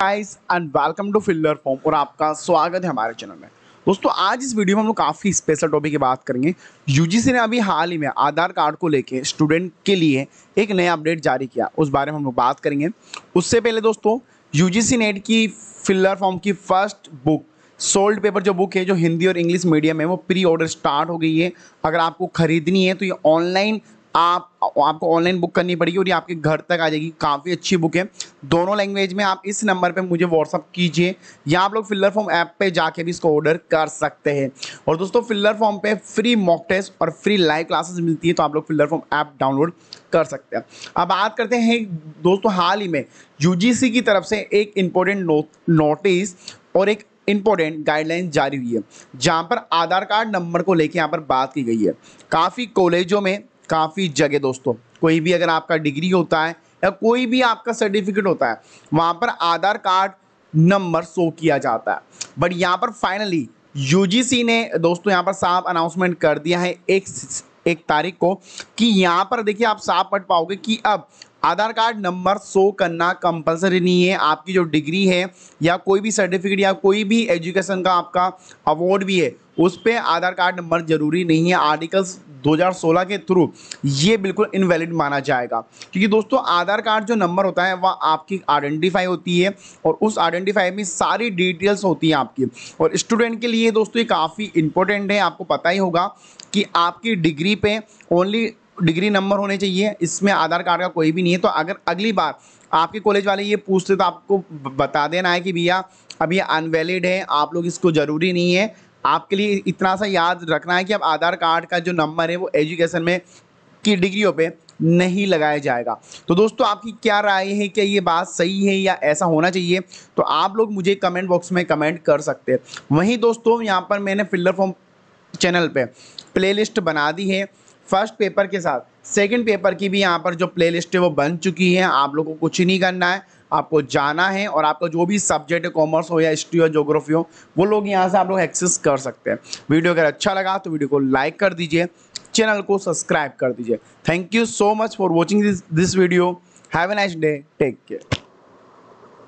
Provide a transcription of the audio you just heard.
guys and welcome to filler form और आपका स्वागत है हमारे चैनल में दोस्तों आज इस वीडियो में हम लोग काफ़ी स्पेशल टॉपिक की बात करेंगे यूजीसी ने अभी हाल ही में आधार कार्ड को लेके स्टूडेंट के लिए एक नया अपडेट जारी किया उस बारे में हम लोग बात करेंगे उससे पहले दोस्तों यूजीसी नेट की फिल्लर फॉर्म की फर्स्ट बुक सोल्ड पेपर जो बुक है जो हिंदी और इंग्लिश मीडियम है वो प्री ऑर्डर स्टार्ट हो गई है अगर आपको खरीदनी है तो ये ऑनलाइन आप आपको ऑनलाइन बुक करनी पड़ेगी और ये आपके घर तक आ जाएगी काफ़ी अच्छी बुक है दोनों लैंग्वेज में आप इस नंबर पे मुझे व्हाट्सअप कीजिए या आप लोग फिल्लर फॉर्म ऐप पे जाके भी इसको ऑर्डर कर सकते हैं और दोस्तों फिल्लर फॉर्म पे फ्री मॉक टेस्ट और फ्री लाइव क्लासेस मिलती है तो आप लोग फिल्लर फॉर्म ऐप डाउनलोड कर सकते हैं अब बात करते हैं दोस्तों हाल ही में यू की तरफ से एक इम्पोर्टेंट नोटिस और एक इम्पोर्टेंट गाइडलाइन जारी हुई है जहाँ पर आधार कार्ड नंबर को लेकर यहाँ पर बात की गई है काफ़ी कॉलेजों में काफ़ी जगह दोस्तों कोई भी अगर आपका डिग्री होता है या कोई भी आपका सर्टिफिकेट होता है वहाँ पर आधार कार्ड नंबर शो किया जाता है बट यहाँ पर फाइनली यूजीसी ने दोस्तों यहाँ पर साफ अनाउंसमेंट कर दिया है एक एक तारीख को कि यहाँ पर देखिए आप साफ पढ़ पाओगे कि अब आधार कार्ड नंबर शो करना कंपलसरी नहीं है आपकी जो डिग्री है या कोई भी सर्टिफिकेट या कोई भी एजुकेशन का आपका अवार्ड भी है उस पर आधार कार्ड नंबर ज़रूरी नहीं है आर्टिकल्स 2016 के थ्रू ये बिल्कुल इनवैलिड माना जाएगा क्योंकि दोस्तों आधार कार्ड जो नंबर होता है वह आपकी आइडेंटिफाई होती है और उस आइडेंटिफाई में सारी डिटेल्स होती हैं आपकी और स्टूडेंट के लिए दोस्तों ये काफ़ी इंपॉर्टेंट है आपको पता ही होगा कि आपकी डिग्री पे ओनली डिग्री नंबर होने चाहिए इसमें आधार कार्ड का कोई भी नहीं है तो अगर अगली बार आपके कॉलेज वाले ये पूछते तो आपको बता देना है कि भैया अब ये अनवैलिड है आप लोग इसको ज़रूरी नहीं है आपके लिए इतना सा याद रखना है कि अब आधार कार्ड का जो नंबर है वो एजुकेशन में की डिग्रियों पे नहीं लगाया जाएगा तो दोस्तों आपकी क्या राय है क्या ये बात सही है या ऐसा होना चाहिए तो आप लोग मुझे कमेंट बॉक्स में कमेंट कर सकते हैं वहीं दोस्तों यहाँ पर मैंने फिल्डर फॉर्म चैनल पे प्लेलिस्ट बना दी है फर्स्ट पेपर के साथ सेकंड पेपर की भी यहाँ पर जो प्लेलिस्ट है वो बन चुकी है आप लोगों को कुछ नहीं करना है आपको जाना है और आपका जो भी सब्जेक्ट है कॉमर्स हो या हिस्ट्री हो जोग्राफी हो वो लोग यहाँ से आप लोग एक्सेस कर सकते हैं वीडियो अगर अच्छा लगा तो वीडियो को लाइक कर दीजिए चैनल को सब्सक्राइब कर दीजिए thank you so much for watching this this video have a nice day take care